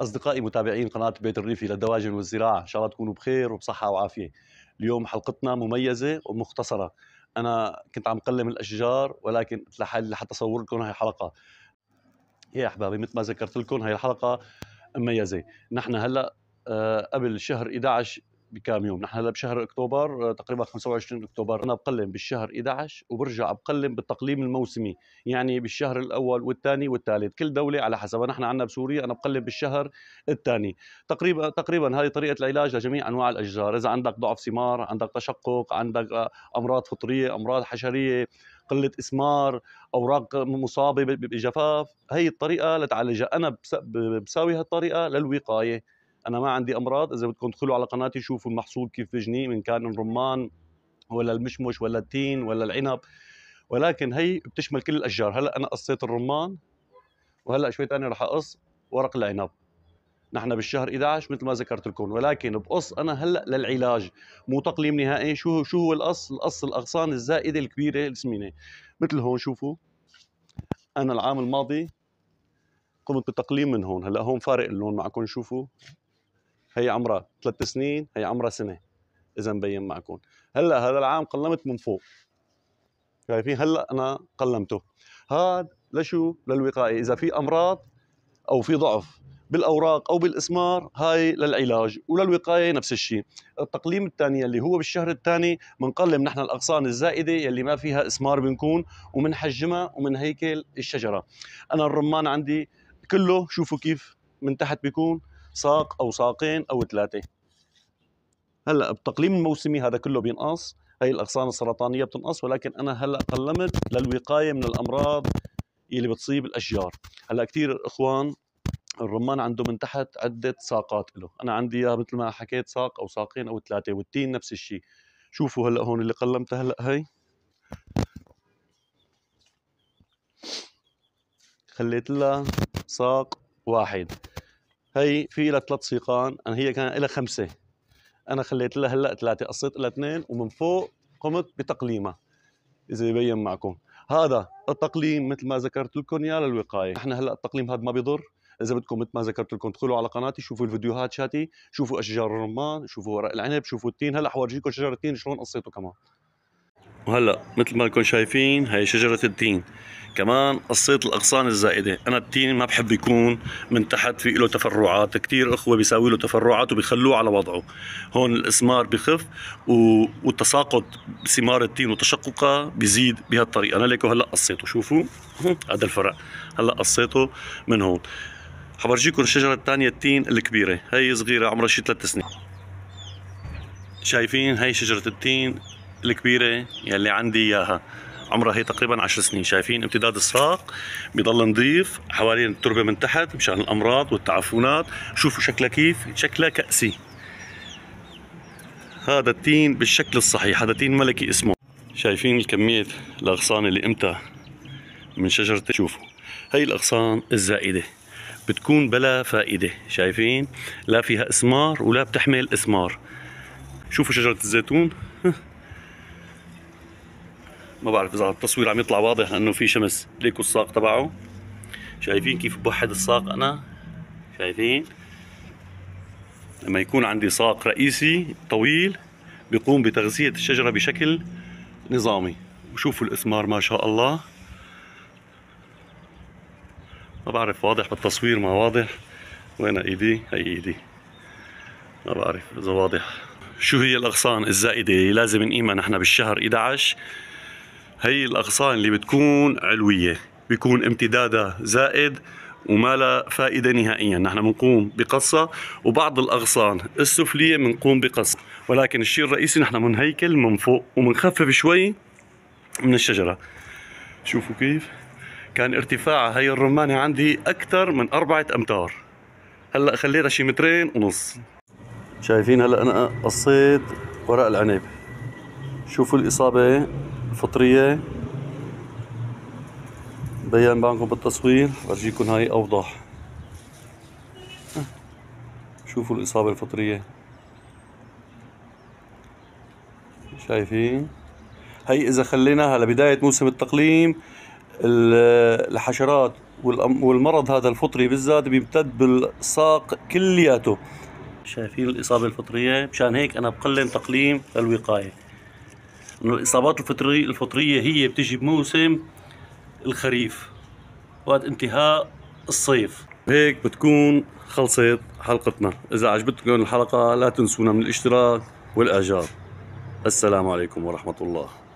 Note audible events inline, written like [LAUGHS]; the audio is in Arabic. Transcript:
اصدقائي متابعين قناه بيت الريفي للدواجن والزراعه ان شاء الله تكونوا بخير وبصحه وعافيه اليوم حلقتنا مميزه ومختصره انا كنت عم قلم الاشجار ولكن لحتى اصور لكم هاي الحلقه إيه يا احبابي مثل ما ذكرت لكم هاي الحلقه مميزه نحن هلا آه، قبل شهر 11 بكام يوم نحن هلا بشهر اكتوبر آه، تقريبا 25 اكتوبر انا بقلم بالشهر 11 وبرجع بقلم بالتقليم الموسمي يعني بالشهر الاول والثاني والثالث كل دوله على حسب نحن عندنا بسوريا انا بقلم بالشهر الثاني تقريبا تقريبا هذه طريقه العلاج لجميع انواع الاشجار اذا عندك ضعف ثمار عندك تشقق عندك آه، امراض فطريه امراض حشريه قله اسمار اوراق مصابه بجفاف هي الطريقه لتعالجها انا بساوي هالطريقه للوقايه انا ما عندي امراض اذا بدكم تدخلوا على قناتي شوفوا المحصول كيف بجني من كان الرمان ولا المشمش ولا التين ولا العنب ولكن هي بتشمل كل الاشجار هلا انا قصيت الرمان وهلا شوي ثاني رح اقص ورق العنب نحن بالشهر 11 مثل ما ذكرت لكم ولكن بقص انا هلا للعلاج مو تقليم نهائي شو شو هو القص القص الاغصان الزائده الكبيره السمينه مثل هون شوفوا انا العام الماضي قمت بتقليم من هون هلا هون فارق اللون معكم شوفوا هي عمرها ثلاث سنين هي عمرها سنه اذا مبين معكم هلا هذا العام قلمت من فوق شايفين هلا انا قلمته هذا لشو للوقايه اذا في امراض او في ضعف بالاوراق او بالاسمار هاي للعلاج وللوقايه نفس الشيء التقليم الثاني اللي هو بالشهر الثاني بنقلم نحن الاغصان الزائده يلي ما فيها اسمار بنكون ومنحجمها ومن هيكل الشجره انا الرمان عندي كله شوفوا كيف من تحت بيكون ساق او ساقين او ثلاثه هلا بالتقليم الموسمي هذا كله بينقص هي الاغصان السرطانيه بتنقص ولكن انا هلا قلمت للوقايه من الامراض اللي بتصيب الاشجار هلا كثير اخوان الرمان عنده من تحت عده ساقات له انا عندي اياها مثل ما حكيت ساق او ساقين او ثلاثه والتين نفس الشيء شوفوا هلا هون اللي قلمتها هلا هي خليت لها ساق واحد هي في لها ثلاث سيقان انا هي كان لها خمسه انا خليت لها هلا ثلاثه قصيت لها اثنين ومن فوق قمت بتقليمها اذا يبين معكم هذا التقليم مثل ما ذكرت لكم يا للوقايه نحن هلا التقليم هذا ما بيضر اذا بدكم مثل ما ذكرت لكم ادخلوا على قناتي شوفوا الفيديوهات شاتي شوفوا اشجار الرمان شوفوا ورق العنب شوفوا التين هلا حورجيكم شجره التين شلون قصيته كمان وهلا مثل ما لكم شايفين هي شجره التين كمان قصيت الأغصان الزائدة أنا التين ما بحب يكون من تحت في له تفرعات كثير إخوة بيساوي له تفرعات وبيخلوه على وضعه هون الإسمار بخف و... والتساقط ثمار التين وتشققه بيزيد بهالطريقة أنا ليكو هلأ قصيته شوفوا [LAUGHS] هذا الفرع هلأ قصيته من هون حبرجيكم الشجرة الثانية التين الكبيرة هي صغيرة عمرها شي ثلاث سنين شايفين هي شجرة التين الكبيرة يلي عندي إياها عمرها هي تقريبا 10 سنين شايفين امتداد الساق بيضل نظيف حوالين التربه من تحت مشان الامراض والتعفنات شوفوا شكلها كيف شكلها كاسي هذا التين بالشكل الصحيح هذا تين ملكي اسمه شايفين الكمية الأغصان اللي امتى من شجرة شوفوا هي الأغصان الزائدة بتكون بلا فائدة شايفين لا فيها إسمار ولا بتحمل إسمار شوفوا شجرة الزيتون [LAUGHS] ما بعرف اذا على التصوير عم يطلع واضح لانه في شمس ليكوا الساق تبعه شايفين كيف بوحد الساق انا شايفين لما يكون عندي ساق رئيسي طويل بيقوم بتغذية الشجرة بشكل نظامي وشوفوا الإثمار ما شاء الله ما بعرف واضح بالتصوير ما واضح وين ايدي هي ايدي ما بعرف اذا واضح شو هي الاغصان الزائده اللي لازم نقيمها نحن بالشهر 11 هي الاغصان اللي بتكون علويه بيكون امتدادها زائد وما لها فائدة نهائيا نحن بنقوم بقصة وبعض الأغصان السفلية بنقوم بقص ولكن الشيء الرئيسي نحن بنهيكل من فوق وبنخفف شوي من الشجرة شوفوا كيف كان ارتفاع هي الرمانة عندي أكثر من أربعة أمتار هلأ خليتها شي مترين ونص شايفين هلأ أنا قصيت ورق العنب شوفوا الإصابة الفطرية بين معكم بالتصوير ارجيكم هاي اوضح شوفوا الاصابة الفطرية شايفين هي اذا خليناها لبداية موسم التقليم الحشرات والمرض هذا الفطري بالذات بيمتد بالساق كلياته شايفين الاصابة الفطرية مشان هيك انا بقلم تقليم للوقاية الاصابات الفطريه الفطريه هي بتجي بموسم الخريف وقت انتهاء الصيف هيك بتكون خلصت حلقتنا اذا عجبتكم الحلقه لا تنسونا من الاشتراك والاعجاب السلام عليكم ورحمه الله